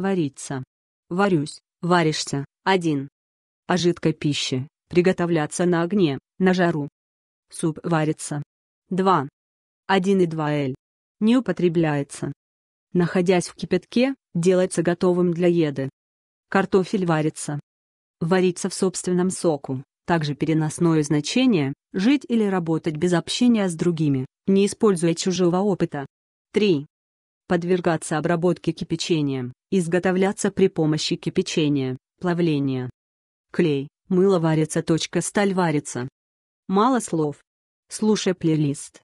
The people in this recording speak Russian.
вариться. Варюсь, варишься, один. О жидкой пище, приготовляться на огне, на жару. Суп варится. 2. 1 и 2 л. Не употребляется. Находясь в кипятке, делается готовым для еды. Картофель варится. Варится в собственном соку, также переносное значение, жить или работать без общения с другими, не используя чужого опыта. 3 подвергаться обработке кипячением, изготовляться при помощи кипячения, плавления. Клей, мыло варится. Сталь варится. Мало слов. Слушай плейлист.